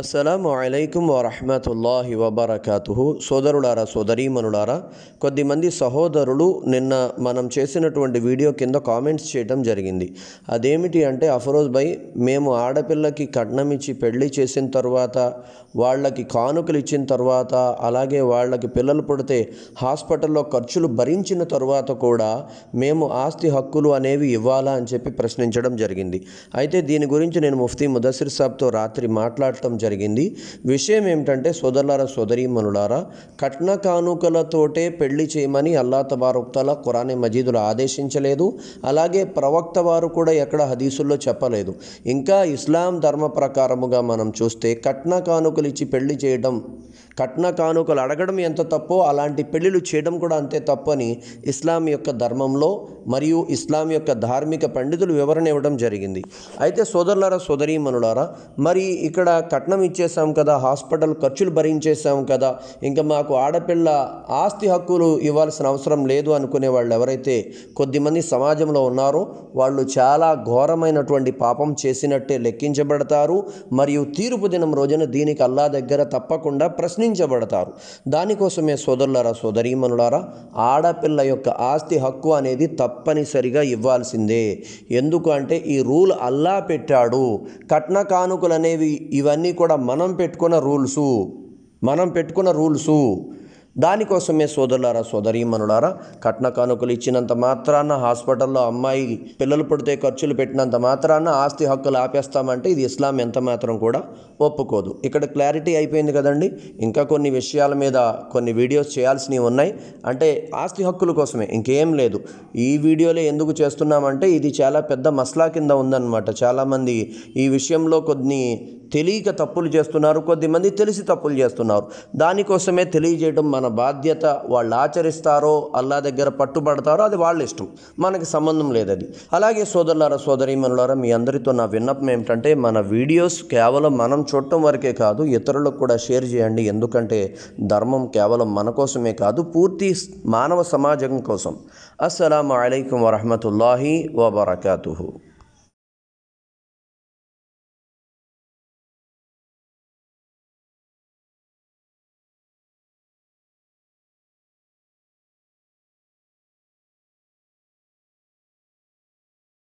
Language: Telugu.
అస్సలం అలైకుం వరహమతుల్లాహి వబర్కతుహు సోదరులారా సోదరీమనులారా కొద్దిమంది సహోదరులు నిన్న మనం చేసినటువంటి వీడియో కింద కామెంట్స్ చేయడం జరిగింది అదేమిటి అంటే అఫరోజ్ భాయ్ మేము ఆడపిల్లకి కట్నం ఇచ్చి పెళ్లి చేసిన తర్వాత వాళ్ళకి కానుకలు ఇచ్చిన తర్వాత అలాగే వాళ్ళకి పిల్లలు పుడితే హాస్పిటల్లో ఖర్చులు భరించిన తర్వాత కూడా మేము ఆస్తి హక్కులు అనేవి ఇవ్వాలా అని చెప్పి ప్రశ్నించడం జరిగింది అయితే దీని గురించి నేను ముఫ్తీ ముదసిర్ సాబ్తో రాత్రి మాట్లాడటం జరిగింది విషయం ఏమిటంటే సోదరి మనులారా కట్న కానుకలతోటే పెళ్లి చేయమని అల్లా తబారుక్తల కురానే మజీదులు ఆదేశించలేదు అలాగే ప్రవక్త వారు కూడా ఎక్కడ హదీసుల్లో చెప్పలేదు ఇంకా ఇస్లాం ధర్మ ప్రకారముగా మనం చూస్తే కట్న కానుకలు ఇచ్చి పెళ్లి చేయడం కట్న కానుకలు అడగడం ఎంత తప్పో అలాంటి పెళ్లిలు చేయడం కూడా అంతే తప్పని ఇస్లాం యొక్క ధర్మంలో మరియు ఇస్లాం యొక్క ధార్మిక పండితులు వివరణ ఇవ్వడం జరిగింది అయితే సోదరులారా సోదరీమణులారా మరి ఇక్కడ కట్న కట్నం ఇచ్చేసాం కదా హాస్పిటల్ ఖర్చులు భరించేసాం కదా ఇంకా మాకు ఆడపిల్ల ఆస్తి హక్కులు ఇవ్వాల్సిన అవసరం లేదు అనుకునే వాళ్ళు ఎవరైతే కొద్దిమంది సమాజంలో ఉన్నారో వాళ్ళు చాలా ఘోరమైనటువంటి పాపం చేసినట్టే లెక్కించబడతారు మరియు తీర్పు దినం రోజున దీనికి అల్లా దగ్గర తప్పకుండా ప్రశ్నించబడతారు దానికోసమే సోదరులారా సోదరీమనులారా ఆడపిల్ల యొక్క ఆస్తి హక్కు అనేది తప్పనిసరిగా ఇవ్వాల్సిందే ఎందుకు అంటే ఈ రూల్ అల్లా పెట్టాడు కట్న కానుకలు అనేవి ఇవన్నీ కూడా కూడా మనం పెట్టుకున్న రూల్సు మనం పెట్టుకున్న రూల్సు దానికోసమే సోదరులారా మనులారా కట్న కానుకలు ఇచ్చినంత మాత్రాన హాస్పిటల్లో అమ్మాయి పిల్లలు పుడితే ఖర్చులు పెట్టినంత మాత్రాన ఆస్తి హక్కులు ఆపేస్తామంటే ఇది ఇస్లాం ఎంత మాత్రం కూడా ఒప్పుకోదు ఇక్కడ క్లారిటీ అయిపోయింది కదండి ఇంకా కొన్ని విషయాల మీద కొన్ని వీడియోస్ చేయాల్సినవి ఉన్నాయి అంటే ఆస్తి హక్కుల కోసమే ఇంకేం లేదు ఈ వీడియోలో ఎందుకు చేస్తున్నామంటే ఇది చాలా పెద్ద మసలా కింద ఉందన్నమాట చాలామంది ఈ విషయంలో కొన్ని తెలియక తప్పులు చేస్తున్నారు కొద్దిమంది తెలిసి తప్పులు చేస్తున్నారు దానికోసమే తెలియజేయడం మన మన బాధ్యత వాళ్ళు ఆచరిస్తారో అల్లా దగ్గర పట్టుబడతారో అది వాళ్ళ ఇష్టం మనకి సంబంధం లేదది అలాగే సోదరులారా సోదరీమణులారా మీ అందరితో నా విన్నపం ఏమిటంటే మన వీడియోస్ కేవలం మనం చూడటం వరకే కాదు ఇతరులకు కూడా షేర్ చేయండి ఎందుకంటే ధర్మం కేవలం మన కోసమే కాదు పూర్తి మానవ సమాజం కోసం అస్సలం అయికం వరహమతుల్లాహి వబర్కూ